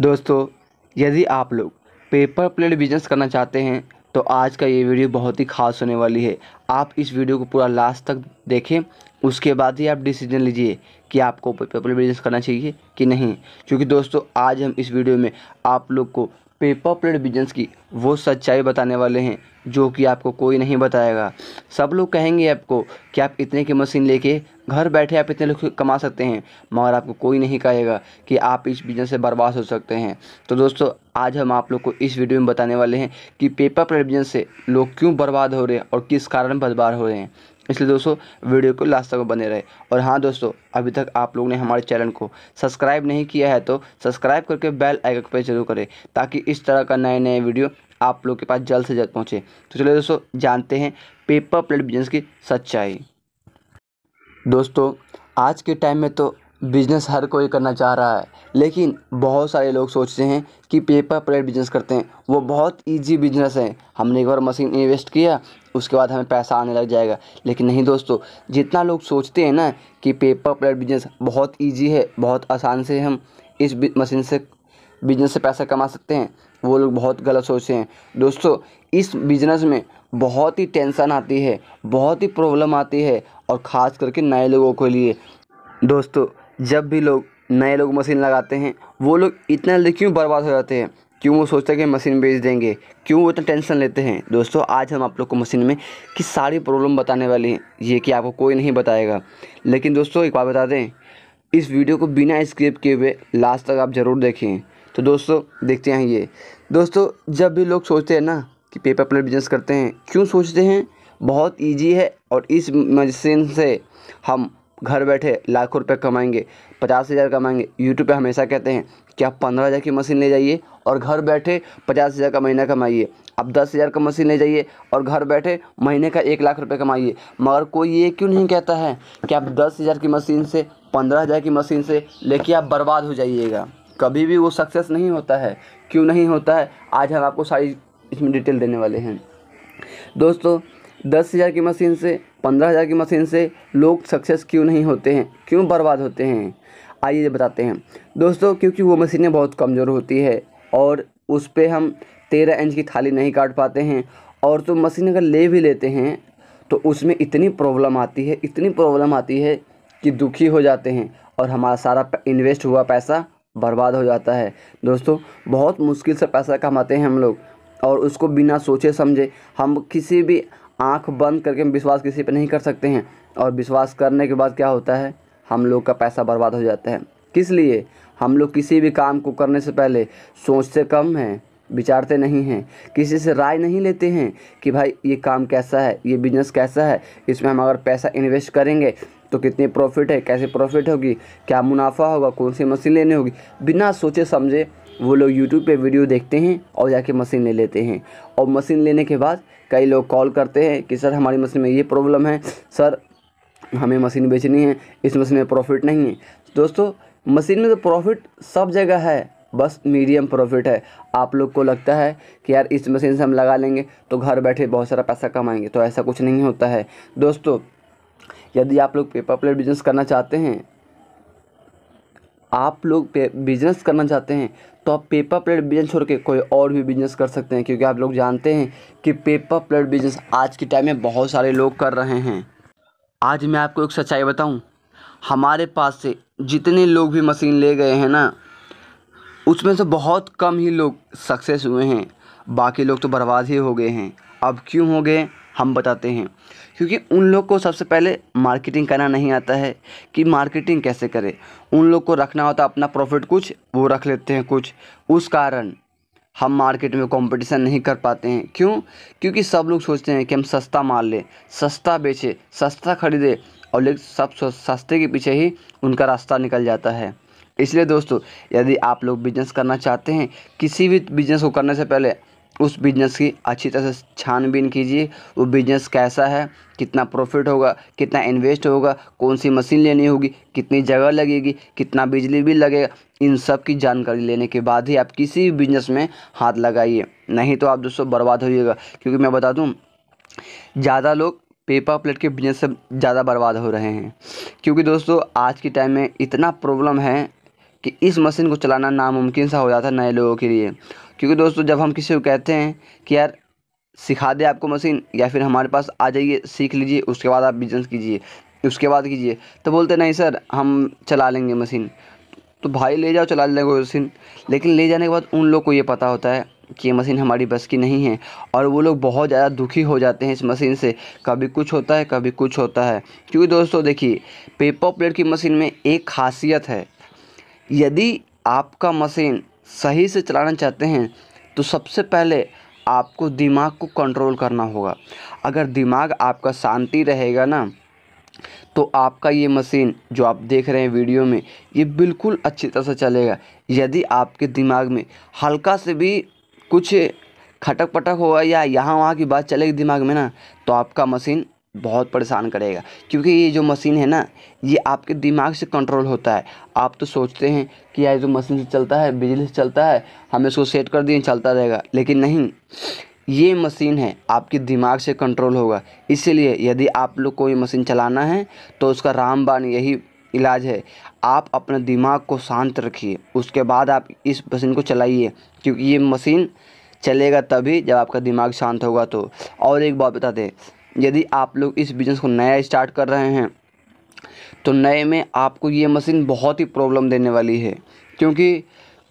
दोस्तों यदि आप लोग पेपर प्लेट बिजनेस करना चाहते हैं तो आज का ये वीडियो बहुत ही खास होने वाली है आप इस वीडियो को पूरा लास्ट तक देखें उसके बाद ही आप डिसीजन लीजिए कि आपको पेपर प्लेट बिजनेस करना चाहिए कि नहीं क्योंकि दोस्तों आज हम इस वीडियो में आप लोग को पेपर प्लेट बिजनेस की वो सच्चाई बताने वाले हैं जो कि आपको कोई नहीं बताएगा सब लोग कहेंगे आपको कि आप इतने की मशीन लेके घर बैठे आप इतने लोग कमा सकते हैं मगर आपको कोई नहीं कहेगा कि आप इस बिज़नेस से बर्बाद हो सकते हैं तो दोस्तों आज हम आप लोग को इस वीडियो में बताने वाले हैं कि पेपर प्लेट बिजनेस से लोग क्यों बर्बाद हो रहे हैं और किस कारण बर्बाद हो रहे हैं इसलिए दोस्तों वीडियो को लास्ट तक बने रहे और हाँ दोस्तों अभी तक आप लोग ने हमारे चैनल को सब्सक्राइब नहीं किया है तो सब्सक्राइब करके बेल आइकन पर जरूर करें ताकि इस तरह का नए नए वीडियो आप लोग के पास जल्द से जल्द पहुँचे तो चलिए दोस्तों जानते हैं पेपर प्लेट बिजनेस की सच्चाई दोस्तों आज के टाइम में तो बिजनेस हर कोई करना चाह रहा है लेकिन बहुत सारे लोग सोचते हैं कि पेपर प्लेट बिजनेस करते हैं वो बहुत इजी बिजनेस है हमने एक बार मशीन इन्वेस्ट किया उसके बाद हमें पैसा आने लग जाएगा लेकिन नहीं दोस्तों जितना लोग सोचते हैं ना कि पेपर प्लेट बिजनेस बहुत ईजी है बहुत आसान से हम इस मशीन से बिजनेस से पैसा कमा सकते हैं वो लोग बहुत गलत सोचते हैं दोस्तों इस बिजनेस में बहुत ही टेंशन आती है बहुत ही प्रॉब्लम आती है और ख़ास करके नए लोगों के लिए दोस्तों जब भी लोग नए लोग मशीन लगाते हैं वो लोग इतना जल्दी क्यों बर्बाद हो जाते हैं क्यों वो सोचता है कि मशीन बेच देंगे क्यों वो इतना टेंशन लेते हैं दोस्तों आज हम आप लोग को मशीन में कि सारी प्रॉब्लम बताने वाली हैं ये कि आपको कोई नहीं बताएगा लेकिन दोस्तों एक बात बता दें इस वीडियो को बिना स्क्रिप्ट किए हुए लास्ट तक आप ज़रूर देखें तो दोस्तों देखते हैं ये दोस्तों जब भी लोग सोचते हैं ना कि पेपर प्लेट बिजनेस करते हैं क्यों सोचते हैं बहुत ईजी है और इस मशीन से हम घर बैठे लाखों रुपए कमाएंगे पचास हज़ार कमाएंगे यूट्यूब पे हमेशा कहते हैं कि आप पंद्रह हज़ार की मशीन ले जाइए और घर बैठे पचास हज़ार का महीना कमाइए आप दस हज़ार का मशीन ले जाइए और घर बैठे महीने का एक लाख रुपए कमाइए मगर कोई ये क्यों नहीं कहता है कि आप दस हज़ार की मशीन से पंद्रह हज़ार की मशीन से लेके आप बर्बाद हो जाइएगा कभी भी वो सक्सेस नहीं होता है क्यों नहीं होता है आज हम आपको सारी इसमें डिटेल देने वाले हैं दोस्तों दस हज़ार की मशीन से पंद्रह हज़ार की मशीन से लोग सक्सेस क्यों नहीं होते हैं क्यों बर्बाद होते हैं आइए बताते हैं दोस्तों क्योंकि वो मशीनें बहुत कमज़ोर होती है और उस पर हम तेरह इंच की थाली नहीं काट पाते हैं और तो मशीन अगर ले भी लेते हैं तो उसमें इतनी प्रॉब्लम आती है इतनी प्रॉब्लम आती है कि दुखी हो जाते हैं और हमारा सारा इन्वेस्ट हुआ पैसा बर्बाद हो जाता है दोस्तों बहुत मुश्किल से पैसा कमाते हैं हम लोग और उसको बिना सोचे समझे हम किसी भी आंख बंद करके हम विश्वास किसी पे नहीं कर सकते हैं और विश्वास करने के बाद क्या होता है हम लोग का पैसा बर्बाद हो जाता है किस लिए हम लोग किसी भी काम को करने से पहले सोचते कम हैं विचारते नहीं हैं किसी से राय नहीं लेते हैं कि भाई ये काम कैसा है ये बिजनेस कैसा है इसमें हम अगर पैसा इन्वेस्ट करेंगे तो कितनी प्रॉफिट है कैसे प्रॉफिट होगी क्या मुनाफा होगा कौन सी मशीन लेनी होगी बिना सोचे समझे वो लोग यूट्यूब पे वीडियो देखते हैं और जाके मशीन ले लेते हैं और मशीन लेने के बाद कई लोग कॉल करते हैं कि सर हमारी मशीन में ये प्रॉब्लम है सर हमें मशीन बेचनी है इस मशीन में प्रॉफिट नहीं है दोस्तों मशीन में तो प्रॉफिट सब जगह है बस मीडियम प्रॉफिट है आप लोग को लगता है कि यार इस मशीन से हम लगा लेंगे तो घर बैठे बहुत सारा पैसा कमाएंगे तो ऐसा कुछ नहीं होता है दोस्तों यदि आप लोग पेपर प्लेट बिजनेस करना चाहते हैं आप लोग बिजनेस करना चाहते हैं तो आप पेपर प्लेट बिजनेस छोड़ के कोई और भी बिजनेस कर सकते हैं क्योंकि आप लोग जानते हैं कि पेपर प्लेट बिजनेस आज के टाइम में बहुत सारे लोग कर रहे हैं आज मैं आपको एक सच्चाई बताऊं हमारे पास से जितने लोग भी मशीन ले गए हैं ना उसमें से बहुत कम ही लोग सक्सेस हुए हैं बाकी लोग तो बर्बाद ही हो गए हैं अब क्यों हो गए हम बताते हैं क्योंकि उन लोग को सबसे पहले मार्केटिंग करना नहीं आता है कि मार्केटिंग कैसे करें उन लोग को रखना होता अपना प्रॉफिट कुछ वो रख लेते हैं कुछ उस कारण हम मार्केट में कंपटीशन नहीं कर पाते हैं क्यों क्योंकि सब लोग सोचते हैं कि हम सस्ता माल लें सस्ता बेचें सस्ता खरीदें और लेकिन सब सस्ते के पीछे ही उनका रास्ता निकल जाता है इसलिए दोस्तों यदि आप लोग बिजनेस करना चाहते हैं किसी भी बिजनेस को करने से पहले उस बिजनेस की अच्छी तरह से छानबीन कीजिए वो बिजनेस कैसा है कितना प्रॉफिट होगा कितना इन्वेस्ट होगा कौन सी मशीन लेनी होगी कितनी जगह लगेगी कितना बिजली बिल लगेगा इन सब की जानकारी लेने के बाद ही आप किसी भी बिजनेस में हाथ लगाइए नहीं तो आप दोस्तों बर्बाद होइएगा क्योंकि मैं बता दूँ ज़्यादा लोग पेपर प्लेट के बिजनेस सब ज़्यादा बर्बाद हो रहे हैं क्योंकि दोस्तों आज के टाइम में इतना प्रॉब्लम है कि इस मशीन को चलाना नामुमकिन सा हो जाता है नए लोगों के लिए क्योंकि दोस्तों जब हम किसी को कहते हैं कि यार सिखा दे आपको मशीन या फिर हमारे पास आ जाइए सीख लीजिए उसके बाद आप बिजनेस कीजिए उसके बाद कीजिए तो बोलते नहीं सर हम चला लेंगे मशीन तो भाई ले जाओ चला लेंगे मशीन लेकिन ले जाने के बाद उन लोग को ये पता होता है कि ये मशीन हमारी बस की नहीं है और वो लोग बहुत ज़्यादा दुखी हो जाते हैं इस मशीन से कभी कुछ होता है कभी कुछ होता है क्योंकि दोस्तों देखिए पेपर प्लेट की मशीन में एक खासियत है यदि आपका मशीन सही से चलाना चाहते हैं तो सबसे पहले आपको दिमाग को कंट्रोल करना होगा अगर दिमाग आपका शांति रहेगा ना तो आपका ये मशीन जो आप देख रहे हैं वीडियो में ये बिल्कुल अच्छी तरह से चलेगा यदि आपके दिमाग में हल्का से भी कुछ खटक पटक होगा या यहाँ वहाँ की बात चलेगी दिमाग में ना तो आपका मशीन बहुत परेशान करेगा क्योंकि ये जो मशीन है ना ये आपके दिमाग से कंट्रोल होता है आप तो सोचते हैं कि यार जो मशीन से चलता है बिजली से चलता है हम इसको सेट कर दिए चलता रहेगा लेकिन नहीं ये मशीन है आपके दिमाग से कंट्रोल होगा इसीलिए यदि आप लोग को ये मशीन चलाना है तो उसका रामबाण यही इलाज है आप अपने दिमाग को शांत रखिए उसके बाद आप इस मशीन को चलाइए क्योंकि ये मशीन चलेगा तभी जब आपका दिमाग शांत होगा तो और एक बात बता दें यदि आप लोग इस बिज़नेस को नया स्टार्ट कर रहे हैं तो नए में आपको ये मशीन बहुत ही प्रॉब्लम देने वाली है क्योंकि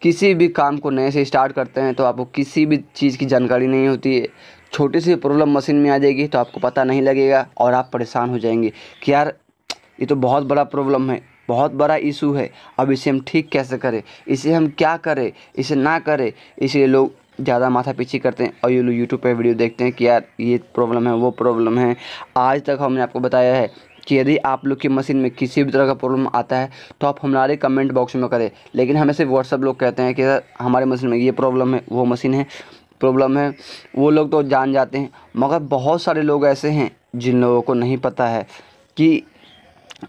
किसी भी काम को नए से स्टार्ट करते हैं तो आपको किसी भी चीज़ की जानकारी नहीं होती है छोटी सी प्रॉब्लम मशीन में आ जाएगी तो आपको पता नहीं लगेगा और आप परेशान हो जाएंगे कि यार ये तो बहुत बड़ा प्रॉब्लम है बहुत बड़ा इशू है अब इसे हम ठीक कैसे करें इसे हम क्या करें इसे ना करें इसलिए लोग ज़्यादा माथा पीछे करते हैं और ये लोग यूट्यूब पर वीडियो देखते हैं कि यार ये प्रॉब्लम है वो प्रॉब्लम है आज तक हमने आपको बताया है कि यदि आप लोग की मशीन में किसी भी तरह का प्रॉब्लम आता है तो आप हमारे कमेंट बॉक्स में करें लेकिन हमें सिर्फ व्हाट्सअप लोग कहते हैं कि यार हमारे मशीन में ये प्रॉब्लम है वो मशीन है प्रॉब्लम है वो लोग तो जान जाते हैं मगर बहुत सारे लोग ऐसे हैं जिन लोगों को नहीं पता है कि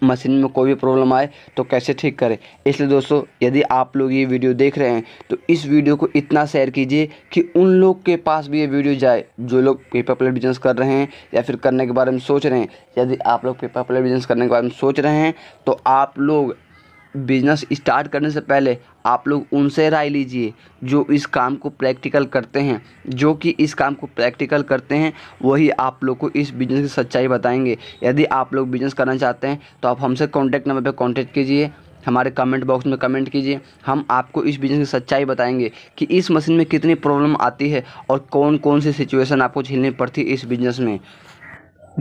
मशीन में कोई भी प्रॉब्लम आए तो कैसे ठीक करें इसलिए दोस्तों यदि आप लोग ये वीडियो देख रहे हैं तो इस वीडियो को इतना शेयर कीजिए कि उन लोग के पास भी ये वीडियो जाए जो लोग पेपर प्लेट बिजनेस कर रहे हैं या फिर करने के बारे में सोच रहे हैं यदि आप लोग पेपर प्लेट बिजनेस करने के बारे में सोच रहे हैं तो आप लोग बिजनेस स्टार्ट करने से पहले आप लोग उनसे राय लीजिए जो इस काम को प्रैक्टिकल करते हैं जो कि इस काम को प्रैक्टिकल करते हैं वही आप लोग को इस बिज़नेस की सच्चाई बताएंगे यदि आप लोग बिज़नेस करना चाहते हैं तो आप हमसे कॉन्टैक्ट नंबर पर कॉन्टैक्ट कीजिए हमारे कमेंट बॉक्स में कमेंट कीजिए हम आपको इस बिज़नेस की सच्चाई बताएंगे कि इस मशीन में कितनी प्रॉब्लम आती है और कौन कौन सी सिचुएशन आपको झेलनी पड़ती है इस बिज़नेस में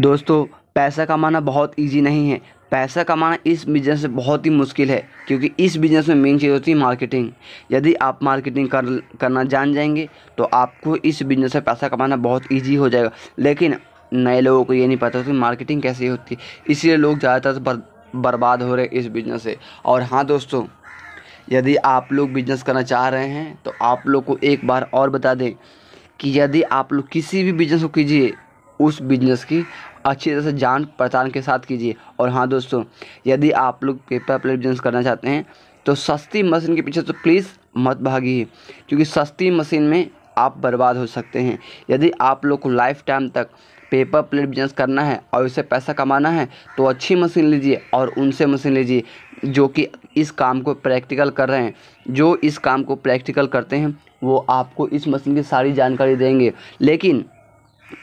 दोस्तों पैसा कमाना बहुत इजी नहीं है पैसा कमाना इस बिज़नेस से बहुत ही मुश्किल है क्योंकि इस बिज़नेस में मेन चीज़ होती है मार्केटिंग यदि आप मार्केटिंग कर करना जान जाएंगे तो आपको इस बिज़नेस में पैसा कमाना बहुत ईजी हो जाएगा लेकिन नए लोगों को ये नहीं पता होता मार्केटिंग कैसे होती है इसीलिए लोग ज़्यादातर बर, बर्बाद हो रहे इस बिज़नेस से और हाँ दोस्तों यदि आप लोग बिजनेस करना चाह रहे हैं तो आप लोग को एक बार और बता दें कि यदि आप लोग किसी भी बिजनेस को कीजिए उस बिजनेस की अच्छी तरह से जान पहचान के साथ कीजिए और हाँ दोस्तों यदि आप लोग पेपर प्लेट बिजनेस करना चाहते हैं तो सस्ती मशीन के पीछे तो प्लीज़ मत भागी क्योंकि सस्ती मशीन में आप बर्बाद हो सकते हैं यदि आप लोग को लाइफ टाइम तक पेपर प्लेट बिजनेस करना है और उससे पैसा कमाना है तो अच्छी मशीन लीजिए और उनसे मशीन लीजिए जो कि इस काम को प्रैक्टिकल कर रहे हैं जो इस काम को प्रैक्टिकल करते हैं वो आपको इस मशीन की सारी जानकारी देंगे लेकिन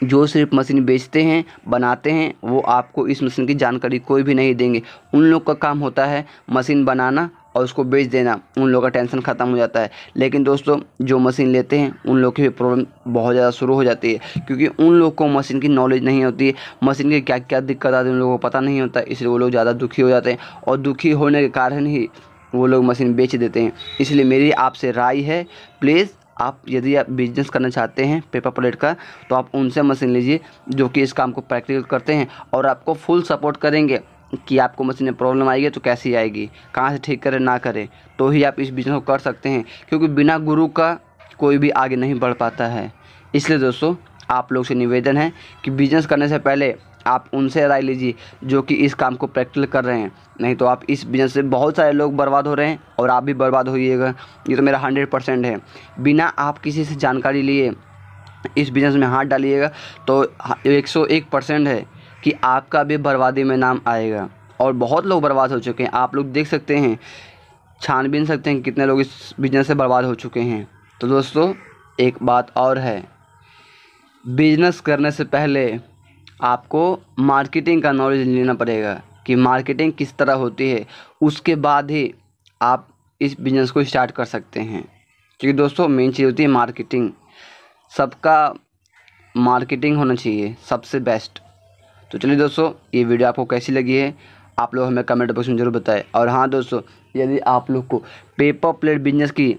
जो सिर्फ मशीन बेचते हैं बनाते हैं वो आपको इस मशीन की जानकारी कोई भी नहीं देंगे उन लोग का काम होता है मशीन बनाना और उसको बेच देना उन लोगों का टेंशन ख़त्म हो जाता है लेकिन दोस्तों जो मशीन लेते हैं उन लोग की भी प्रॉब्लम बहुत ज़्यादा शुरू हो जाती है क्योंकि उन लोग को मशीन की नॉलेज नहीं होती है मशीन की क्या क्या दिक्कत आती है उन लोगों को पता नहीं होता इसलिए वो लोग ज़्यादा दुखी हो जाते हैं और दुखी होने के कारण ही वो लोग मशीन बेच देते हैं इसलिए मेरी आपसे राय है प्लीज़ आप यदि आप बिजनेस करना चाहते हैं पेपर प्लेट का तो आप उनसे मशीन लीजिए जो कि इस काम को प्रैक्टिकल करते हैं और आपको फुल सपोर्ट करेंगे कि आपको मशीन में प्रॉब्लम आएगी तो कैसी आएगी कहाँ से ठीक करें ना करें तो ही आप इस बिजनेस को कर सकते हैं क्योंकि बिना गुरु का कोई भी आगे नहीं बढ़ पाता है इसलिए दोस्तों आप लोग से निवेदन है कि बिजनेस करने से पहले आप उनसे राय लीजिए जो कि इस काम को प्रैक्टिकल कर रहे हैं नहीं तो आप इस बिजनेस से बहुत सारे लोग बर्बाद हो रहे हैं और आप भी बर्बाद होइएगा ये तो मेरा हंड्रेड परसेंट है बिना आप किसी से जानकारी लिए इस बिज़नेस में हाथ डालिएगा तो एक सौ एक परसेंट है कि आपका भी बर्बादी में नाम आएगा और बहुत लोग बर्बाद हो चुके हैं आप लोग देख सकते हैं छानबीन सकते हैं कितने लोग इस बिज़नेस से बर्बाद हो चुके हैं तो दोस्तों एक बात और है बिजनेस करने से पहले आपको मार्केटिंग का नॉलेज लेना पड़ेगा कि मार्केटिंग किस तरह होती है उसके बाद ही आप इस बिज़नेस को स्टार्ट कर सकते हैं क्योंकि दोस्तों मेन चीज़ होती है मार्केटिंग सबका मार्केटिंग होना चाहिए सबसे बेस्ट तो चलिए दोस्तों ये वीडियो आपको कैसी लगी है आप लोग हमें कमेंट बॉक्स में ज़रूर बताएं और हाँ दोस्तों यदि आप लोग को पेपर प्लेट बिजनेस की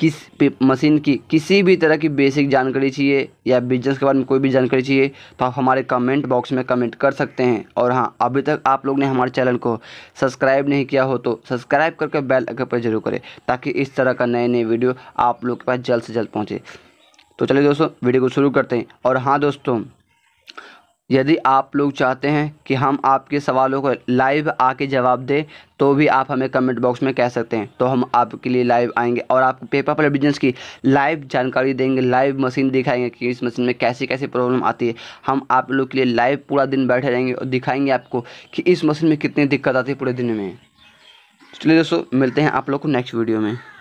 किस मशीन की किसी भी तरह की बेसिक जानकारी चाहिए या बिजनेस के बारे में कोई भी जानकारी चाहिए तो आप हमारे कमेंट बॉक्स में कमेंट कर सकते हैं और हाँ अभी तक आप लोग ने हमारे चैनल को सब्सक्राइब नहीं किया हो तो सब्सक्राइब करके बेल आइकन पर जरूर करें ताकि इस तरह का नए नए वीडियो आप लोग के पास जल्द से जल्द पहुँचे तो चलिए दोस्तों वीडियो को शुरू करते हैं और हाँ दोस्तों यदि आप लोग चाहते हैं कि हम आपके सवालों को लाइव आके जवाब दें तो भी आप हमें कमेंट बॉक्स में कह सकते हैं तो हम आपके लिए लाइव आएंगे और आपको पेपर पर बिजनेस की लाइव जानकारी देंगे लाइव मशीन दिखाएंगे कि इस मशीन में कैसी कैसी प्रॉब्लम आती है हम आप लोग के लिए लाइव पूरा दिन बैठे रहेंगे और दिखाएंगे आपको कि इस मशीन में कितनी दिक्कत आती है पूरे दिन में चलिए दोस्तों मिलते हैं आप लोग को नेक्स्ट वीडियो में